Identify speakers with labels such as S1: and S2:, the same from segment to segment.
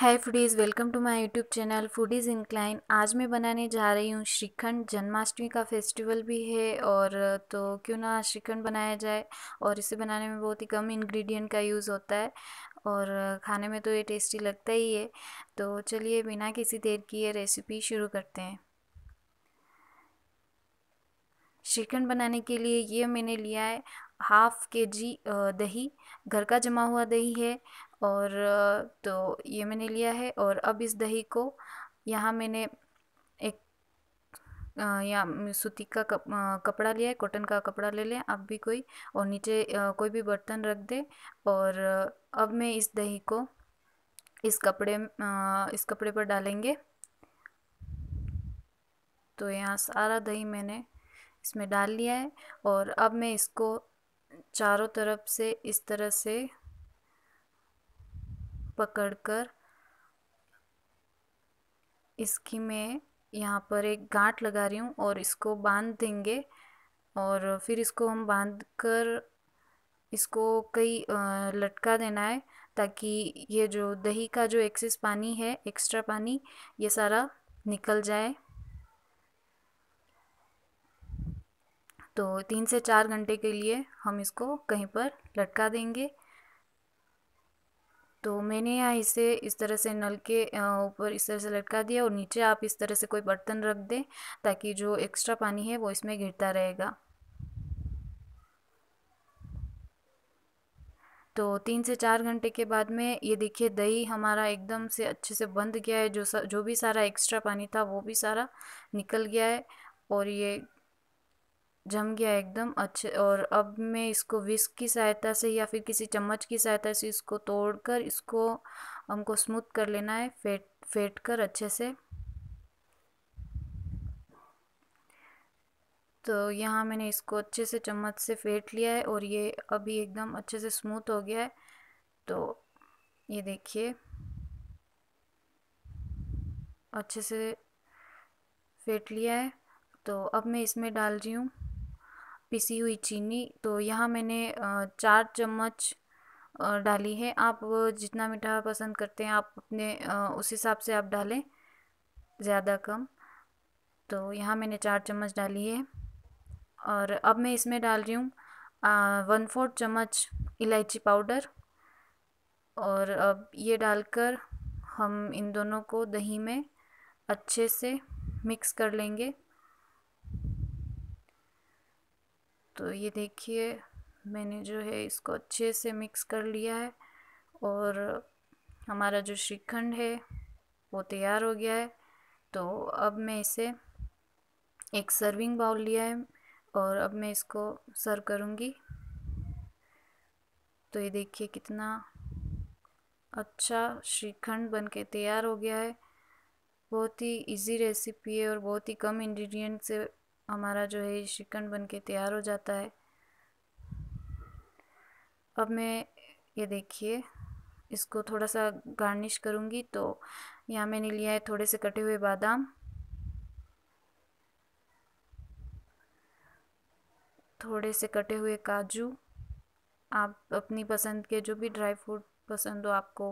S1: है foodies welcome to my YouTube channel foodies incline आज मैं बनाने जा रही हूँ श्रीखंड जन्माष्टमी का फेस्टिवल भी है और तो क्यों ना श्रीखंड बनाया जाए और इसे बनाने में बहुत ही कम इंग्रेडिएंट का यूज़ होता है और खाने में तो ये टेस्टी लगता ही है तो चलिए बिना किसी देर की ये रेसिपी शुरू करते हैं श्रीखंड बनाने के लिए ये मैंने लिया है हाफ के जी दही घर का जमा हुआ दही है और तो ये मैंने लिया है और अब इस दही को यहाँ मैंने एक या सूती का कप, कपड़ा लिया है कॉटन का कपड़ा ले लें आप भी कोई और नीचे कोई भी बर्तन रख दे और अब मैं इस दही को इस कपड़े इस कपड़े पर डालेंगे तो यहाँ सारा दही मैंने इसमें डाल लिया है और अब मैं इसको चारों तरफ से इस तरह से पकड़कर इसकी मैं यहाँ पर एक गांठ लगा रही हूँ और इसको बांध देंगे और फिर इसको हम बांध कर इसको कई लटका देना है ताकि ये जो दही का जो एक्सेस पानी है एक्स्ट्रा पानी ये सारा निकल जाए तो तीन से चार घंटे के लिए हम इसको कहीं पर लटका देंगे तो मैंने यहाँ इसे इस तरह से नल के ऊपर इस तरह से लटका दिया और नीचे आप इस तरह से कोई बर्तन रख दें ताकि जो एक्स्ट्रा पानी है वो इसमें गिरता रहेगा तो तीन से चार घंटे के बाद में ये देखिए दही हमारा एकदम से अच्छे से बंद गया है जो सा, जो भी सारा एक्स्ट्रा पानी था वो भी सारा निकल गया है और ये जम गया एकदम अच्छे और अब मैं इसको विस्क की सहायता से या फिर किसी चम्मच की सहायता से इसको तोड़कर इसको हमको स्मूथ कर लेना है फेट फेंट कर अच्छे से तो यहाँ मैंने इसको अच्छे से चम्मच से फेंट लिया है और ये अभी एकदम अच्छे से स्मूथ हो गया है तो ये देखिए अच्छे से फेंट लिया है तो अब मैं इसमें डाल रही हूँ पिसी हुई चीनी तो यहाँ मैंने चार चम्मच डाली है आप जितना मीठा पसंद करते हैं आप अपने उस हिसाब से आप डालें ज़्यादा कम तो यहाँ मैंने चार चम्मच डाली है और अब मैं इसमें डाल रही हूँ वन फोर्थ चम्मच इलायची पाउडर और अब ये डालकर हम इन दोनों को दही में अच्छे से मिक्स कर लेंगे तो ये देखिए मैंने जो है इसको अच्छे से मिक्स कर लिया है और हमारा जो श्रीखंड है वो तैयार हो गया है तो अब मैं इसे एक सर्विंग बाउल लिया है और अब मैं इसको सर्व करूँगी तो ये देखिए कितना अच्छा श्रीखंड बन के तैयार हो गया है बहुत ही इजी रेसिपी है और बहुत ही कम इंग्रेडिएंट से हमारा जो है शिकन बन के तैयार हो जाता है अब मैं ये देखिए इसको थोड़ा सा गार्निश करूँगी तो यहाँ मैंने लिया है थोड़े से कटे हुए बादाम थोड़े से कटे हुए काजू आप अपनी पसंद के जो भी ड्राई फ्रूट पसंद हो आपको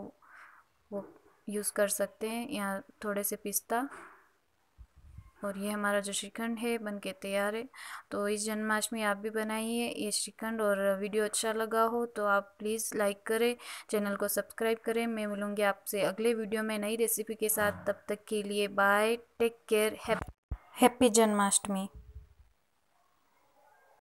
S1: वो यूज़ कर सकते हैं यहाँ थोड़े से पिस्ता और ये हमारा जो श्रीखंड है बन के तैयार है तो इस जन्माष्टमी आप भी बनाइए ये श्रीखंड और वीडियो अच्छा लगा हो तो आप प्लीज़ लाइक करें चैनल को सब्सक्राइब करें मैं मिलूँगी आपसे अगले वीडियो में नई रेसिपी के साथ तब तक के लिए bye take care happy Janmashtami